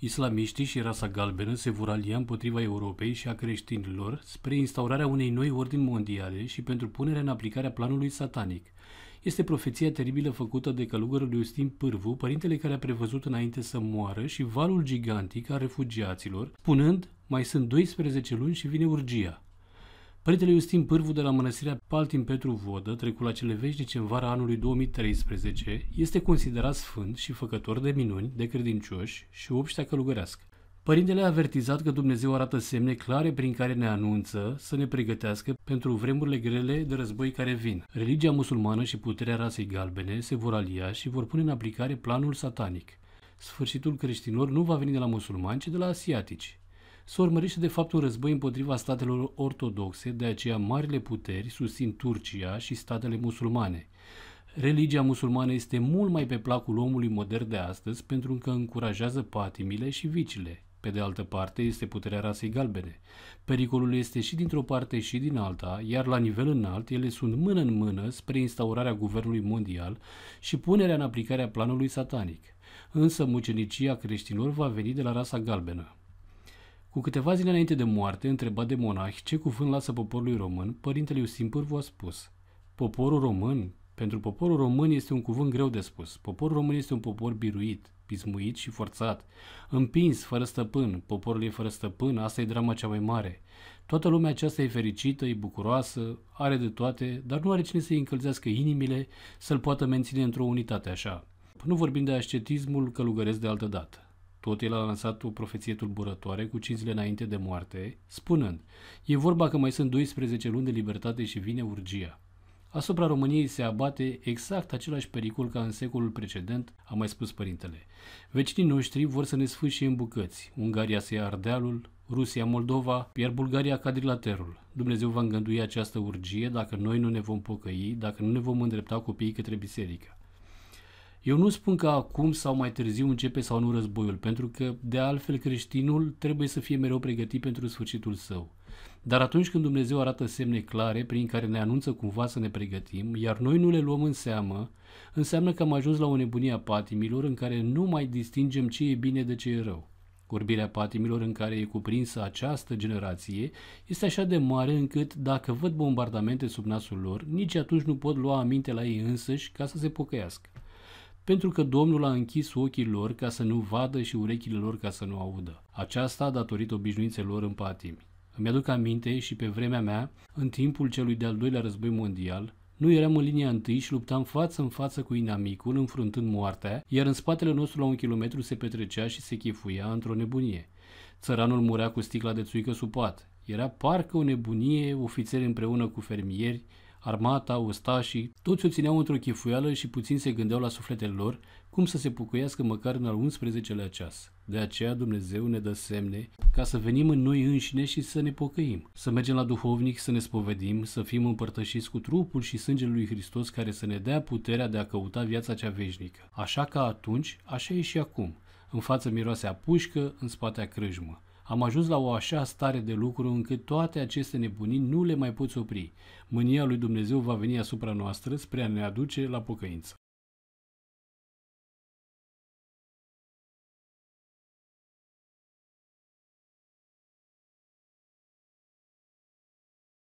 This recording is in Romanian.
Islamiștii și rasa galbenă se vor alia împotriva Europei și a creștinilor spre instaurarea unei noi ordini mondiale și pentru punerea în aplicare a planului satanic. Este profeția teribilă făcută de călugărul Iustin Pârvu, părintele care a prevăzut înainte să moară și valul gigantic a refugiaților, spunând, mai sunt 12 luni și vine urgia. Părintele Iustin Pârvu de la Mănăstirea Paltin Petru Vodă, trecut la cele veșnice în vara anului 2013, este considerat sfânt și făcător de minuni, de credincioși și obștea călugărească. Părintele a avertizat că Dumnezeu arată semne clare prin care ne anunță să ne pregătească pentru vremurile grele de război care vin. Religia musulmană și puterea rasei galbene se vor alia și vor pune în aplicare planul satanic. Sfârșitul creștinilor nu va veni de la musulmani, ci de la asiatici se urmărește de fapt un război împotriva statelor ortodoxe, de aceea marile puteri susțin Turcia și statele musulmane. Religia musulmană este mult mai pe placul omului modern de astăzi pentru că încurajează patimile și vicile. Pe de altă parte, este puterea rasei galbene. Pericolul este și dintr-o parte și din alta, iar la nivel înalt, ele sunt mână în mână spre instaurarea guvernului mondial și punerea în aplicare a planului satanic. Însă mucenicia creștinilor va veni de la rasa galbenă. Cu câteva zile înainte de moarte, întrebat de monahi ce cuvânt lasă poporului român, părintele Iusim Pârvu a spus Poporul român? Pentru poporul român este un cuvânt greu de spus. Poporul român este un popor biruit, pismuit și forțat. Împins, fără stăpân, poporul e fără stăpân, asta e drama cea mai mare. Toată lumea aceasta e fericită, e bucuroasă, are de toate, dar nu are cine să-i încălzească inimile, să-l poată menține într-o unitate așa. Nu vorbim de ascetismul călugăresc de altă dată. Tot el a lansat o profeție tulburătoare cu 5 zile înainte de moarte, spunând E vorba că mai sunt 12 luni de libertate și vine urgia. Asupra României se abate exact același pericol ca în secolul precedent, a mai spus părintele. Vecinii noștri vor să ne sfâșie în bucăți. Ungaria se ia Ardealul, Rusia, Moldova, iar Bulgaria cadrilaterul. Dumnezeu va îngândui această urgie dacă noi nu ne vom pocăi, dacă nu ne vom îndrepta copiii către biserică. Eu nu spun că acum sau mai târziu începe sau nu războiul, pentru că, de altfel, creștinul trebuie să fie mereu pregătit pentru sfârșitul său. Dar atunci când Dumnezeu arată semne clare prin care ne anunță cumva să ne pregătim, iar noi nu le luăm în seamă, înseamnă că am ajuns la o nebunie a patimilor în care nu mai distingem ce e bine de ce e rău. Orbirea patimilor în care e cuprinsă această generație este așa de mare încât, dacă văd bombardamente sub nasul lor, nici atunci nu pot lua aminte la ei însăși ca să se pocăiască pentru că Domnul a închis ochii lor ca să nu vadă și urechile lor ca să nu audă. Aceasta datorită obișnuințelor în patimi. Îmi aduc aminte și pe vremea mea, în timpul celui de-al doilea război mondial, nu eram în linia întâi și luptam față în față cu inamicul, înfruntând moartea, iar în spatele nostru la un kilometru se petrecea și se chefuia într-o nebunie. Țăranul murea cu sticla de țuică sub pat. Era parcă o nebunie, ofițeri împreună cu fermieri, armata, ustașii, toți o țineau într-o chifuială și puțin se gândeau la sufletele lor cum să se pucuiască măcar în al 11-lea ceas. De aceea Dumnezeu ne dă semne ca să venim în noi înșine și să ne pocăim, să mergem la duhovnic, să ne spovedim, să fim împărtășiți cu trupul și sângele lui Hristos care să ne dea puterea de a căuta viața cea veșnică. Așa ca atunci, așa e și acum. În față miroase a pușcă, în spate a crâjmă. Am ajuns la o așa stare de lucru încât toate aceste nebunii nu le mai poți opri. Mânia lui Dumnezeu va veni asupra noastră spre a ne aduce la pocăință.